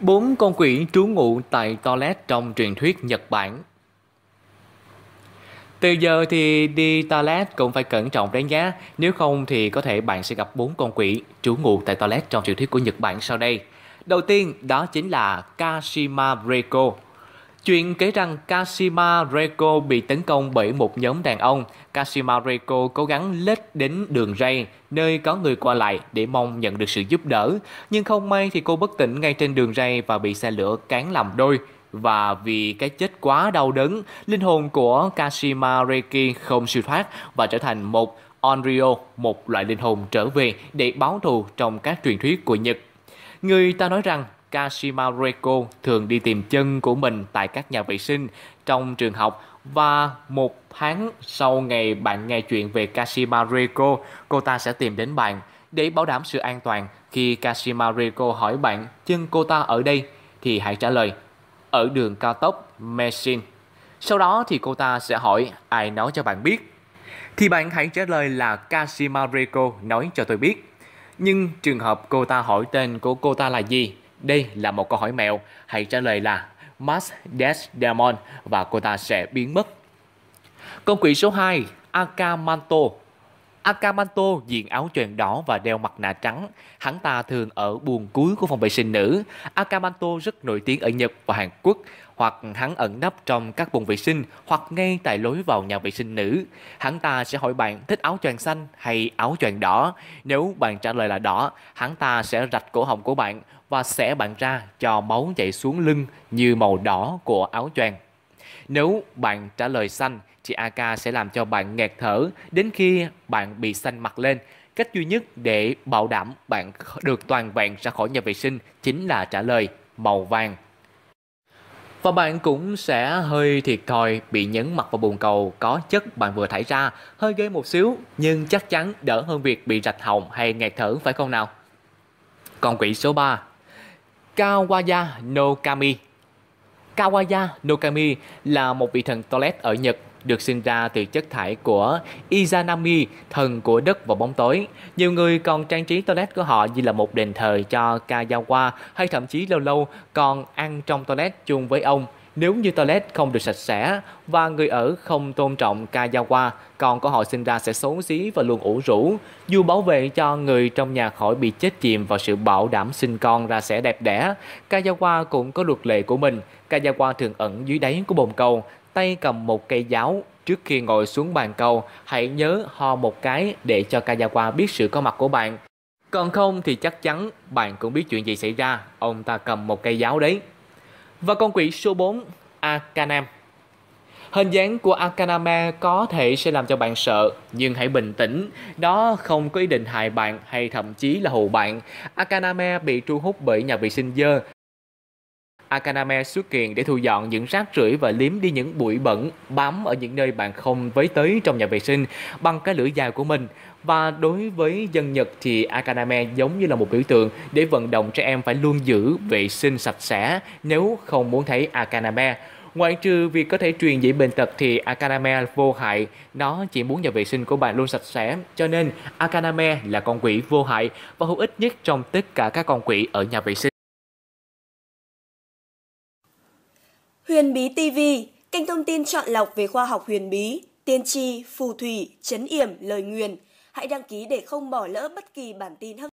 Bốn con quỷ trú ngụ tại toilet trong truyền thuyết Nhật Bản. Từ giờ thì đi toilet cũng phải cẩn trọng đánh giá nếu không thì có thể bạn sẽ gặp bốn con quỷ trú ngụ tại toilet trong truyền thuyết của Nhật Bản sau đây. Đầu tiên đó chính là Kashima Reiko. Chuyện kể rằng Kashima Reiko bị tấn công bởi một nhóm đàn ông. Kashima Reiko cố gắng lết đến đường ray, nơi có người qua lại để mong nhận được sự giúp đỡ. Nhưng không may thì cô bất tỉnh ngay trên đường ray và bị xe lửa cán làm đôi. Và vì cái chết quá đau đớn, linh hồn của Kashima Reiki không siêu thoát và trở thành một Onryo, một loại linh hồn trở về để báo thù trong các truyền thuyết của Nhật. Người ta nói rằng Kashima Reiko thường đi tìm chân của mình tại các nhà vệ sinh trong trường học và một tháng sau ngày bạn nghe chuyện về Kashima Reiko, cô ta sẽ tìm đến bạn để bảo đảm sự an toàn. Khi Kashima Reiko hỏi bạn chân cô ta ở đây thì hãy trả lời ở đường cao tốc Meshin. Sau đó thì cô ta sẽ hỏi ai nói cho bạn biết. Thì bạn hãy trả lời là Kashima Reiko nói cho tôi biết. Nhưng trường hợp cô ta hỏi tên của cô ta là gì đây là một câu hỏi mèo. hãy trả lời là Max Demon và cô ta sẽ biến mất. Công quỷ số 2, Akamanto Akamanto diện áo choàng đỏ và đeo mặt nạ trắng. Hắn ta thường ở buồng cuối của phòng vệ sinh nữ. Akamanto rất nổi tiếng ở Nhật và Hàn Quốc, hoặc hắn ẩn nấp trong các buồng vệ sinh hoặc ngay tại lối vào nhà vệ sinh nữ. Hắn ta sẽ hỏi bạn thích áo choàng xanh hay áo choàng đỏ. Nếu bạn trả lời là đỏ, hắn ta sẽ rạch cổ họng của bạn và xẻ bạn ra cho máu chảy xuống lưng như màu đỏ của áo choàng. Nếu bạn trả lời xanh, thì AK sẽ làm cho bạn nghẹt thở đến khi bạn bị xanh mặt lên. Cách duy nhất để bảo đảm bạn được toàn vẹn ra khỏi nhà vệ sinh chính là trả lời màu vàng. Và bạn cũng sẽ hơi thiệt thòi bị nhấn mặt vào bồn cầu có chất bạn vừa thải ra, hơi ghê một xíu nhưng chắc chắn đỡ hơn việc bị rạch họng hay nghẹt thở phải không nào? Còn quỷ số 3 Kawaya no Kami Kawaya no Kami là một vị thần toilet ở Nhật được sinh ra từ chất thải của Izanami, thần của đất và bóng tối. Nhiều người còn trang trí toilet của họ như là một đền thờ cho Kayawa hay thậm chí lâu lâu còn ăn trong toilet chung với ông. Nếu như toilet không được sạch sẽ và người ở không tôn trọng Kayawa, con của họ sinh ra sẽ xấu xí và luôn ủ rũ. Dù bảo vệ cho người trong nhà khỏi bị chết chìm vào sự bảo đảm sinh con ra sẽ đẹp đẽ, Kayawa cũng có luật lệ của mình. Kayawa thường ẩn dưới đáy của bồn cầu, tay cầm một cây giáo. Trước khi ngồi xuống bàn cầu, hãy nhớ ho một cái để cho Kajawa biết sự có mặt của bạn. Còn không thì chắc chắn bạn cũng biết chuyện gì xảy ra, ông ta cầm một cây giáo đấy. Và con quỷ số 4, Akanam. Hình dáng của Akaname có thể sẽ làm cho bạn sợ, nhưng hãy bình tĩnh, đó không có ý định hại bạn hay thậm chí là hù bạn. Akaname bị thu hút bởi nhà vệ sinh dơ Akaname xuất hiện để thu dọn những rác rưởi và liếm đi những bụi bẩn bám ở những nơi bạn không với tới trong nhà vệ sinh bằng cái lưỡi dài của mình. Và đối với dân Nhật thì Akaname giống như là một biểu tượng để vận động trẻ em phải luôn giữ vệ sinh sạch sẽ nếu không muốn thấy Akaname. Ngoại trừ việc có thể truyền dị bệnh tật thì Akaname vô hại, nó chỉ muốn nhà vệ sinh của bạn luôn sạch sẽ, cho nên Akaname là con quỷ vô hại và hữu ích nhất trong tất cả các con quỷ ở nhà vệ sinh. Huyền Bí TV, kênh thông tin chọn lọc về khoa học huyền bí, tiên tri, phù thủy, chấn yểm, lời nguyền. Hãy đăng ký để không bỏ lỡ bất kỳ bản tin hấp